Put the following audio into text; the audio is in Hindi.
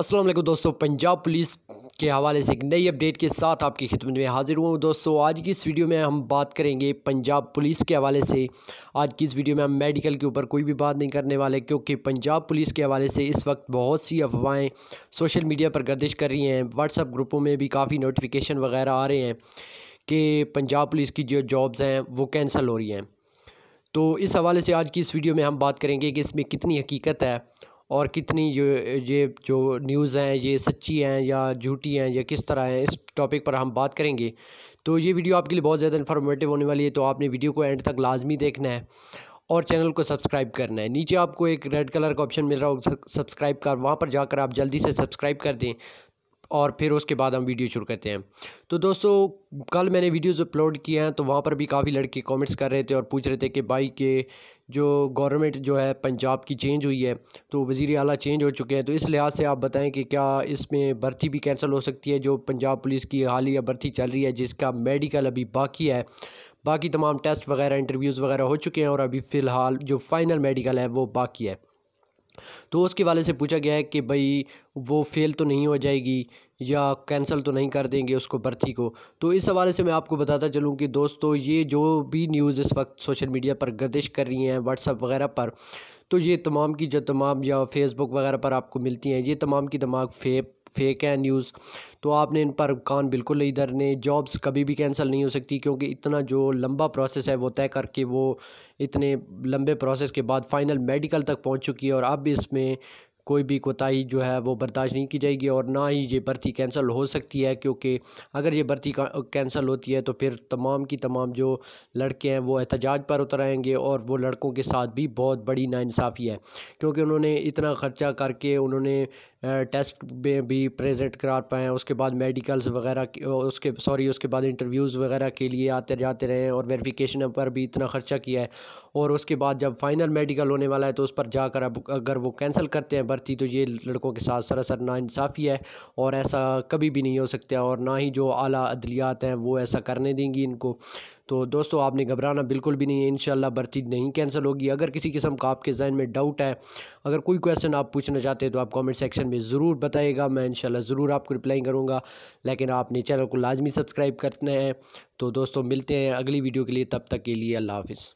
असलम दोस्तों पंजाब पुलिस के हवाले से एक नई अपडेट के साथ आपकी खिदमत में हाजिर हुआ दोस्तों आज की इस वीडियो में हम बात करेंगे पंजाब पुलिस के हवाले से आज की इस वीडियो में हम मेडिकल के ऊपर कोई भी बात नहीं करने वाले क्योंकि पंजाब पुलिस के हवाले से इस वक्त बहुत सी अफवाहें सोशल मीडिया पर गर्दिश कर रही हैं व्हाट्सअप ग्रुपों में भी काफ़ी नोटिफिकेशन वगैरह आ रहे हैं कि पंजाब पुलिस की जो जॉब्स हैं वो कैंसिल हो रही हैं तो इस हवाले से आज की इस वीडियो में हम बात करेंगे कि इसमें कितनी हकीकत है और कितनी जो ये जो न्यूज़ हैं ये सच्ची हैं या झूठी हैं या किस तरह हैं इस टॉपिक पर हम बात करेंगे तो ये वीडियो आपके लिए बहुत ज़्यादा इन्फॉर्मेटिव होने वाली है तो आपने वीडियो को एंड तक लाजमी देखना है और चैनल को सब्सक्राइब करना है नीचे आपको एक रेड कलर का ऑप्शन मिल रहा होगा सब्सक्राइब कर वहाँ पर जाकर आप जल्दी से सब्सक्राइब कर दें और फिर उसके बाद हम वीडियो शुरू करते हैं तो दोस्तों कल मैंने वीडियोस अपलोड किए हैं तो वहाँ पर भी काफ़ी लड़के कमेंट्स कर रहे थे और पूछ रहे थे कि भाई के जो गवर्नमेंट जो है पंजाब की चेंज हुई है तो वज़ी अल चेंज हो चुके हैं तो इस लिहाज से आप बताएं कि क्या इसमें भर्ती भी कैंसिल हो सकती है जो पंजाब पुलिस की हालिया भर्ती चल रही है जिसका मेडिकल अभी बाकी है बाकी तमाम टेस्ट वगैरह इंटरव्यूज़ वगैरह हो चुके हैं और अभी फ़िलहाल जो फ़ाइनल मेडिकल है वो बाकी है तो उसके वाले से पूछा गया है कि भाई वो फेल तो नहीं हो जाएगी या कैंसिल तो नहीं कर देंगे उसको भर्ती को तो इस हवाले से मैं आपको बताता चलूँ कि दोस्तों ये जो भी न्यूज़ इस वक्त सोशल मीडिया पर गर्दिश कर रही हैं व्हाट्सअप वगैरह पर तो ये तमाम की जो तमाम या फेसबुक वगैरह पर आपको मिलती हैं ये तमाम की तमाम फेप फेक है न्यूज़ तो आपने इन पर कान बिल्कुल नहीं धरने जॉब्स कभी भी कैंसिल नहीं हो सकती क्योंकि इतना जो लंबा प्रोसेस है वो तय करके वो इतने लंबे प्रोसेस के बाद फ़ाइनल मेडिकल तक पहुंच चुकी है और अब इसमें कोई भी कोताही जो है वो बर्दाश्त नहीं की जाएगी और ना ही ये भर्ती कैंसिल हो सकती है क्योंकि अगर ये भर्ती कैंसिल होती है तो फिर तमाम की तमाम जो लड़के हैं वो एहतजाज पर उतर आएंगे और वो लड़कों के साथ भी बहुत बड़ी नाानसाफ़ी है क्योंकि उन्होंने इतना ख़र्चा करके उन्होंने टेस्ट में भी प्रेजेंट करा हैं उसके बाद मेडिकल्स वगैरह उसके सॉरी उसके बाद इंटरव्यूज़ वगैरह के लिए आते जाते रहे और वेरिफिकेशन पर भी इतना ख़र्चा किया है और उसके बाद जब फ़ाइनल मेडिकल होने वाला है तो उस पर जाकर अब अगर वो कैंसिल करते हैं बराबर थी तो ये लड़कों के साथ सरासर नासाफी है और ऐसा कभी भी नहीं हो सकता और ना ही जो आला अदलियात हैं वो ऐसा करने देंगी इनको तो दोस्तों आपने घबराना बिल्कुल भी नहीं है इन भर्ती नहीं कैंसिल होगी अगर किसी किस्म का आपके जहन में डाउट है अगर कोई क्वेश्चन आप पूछना चाहते हैं तो आप कमेंट सेक्शन में ज़रूर बताइएगा मैं इन ज़रूर आपको रिप्लाई करूँगा लेकिन आपने चैनल को लाजमी सब्सक्राइब करना है तो दोस्तों मिलते हैं अगली वीडियो के लिए तब तक के लिए अल्लाह हाफिज़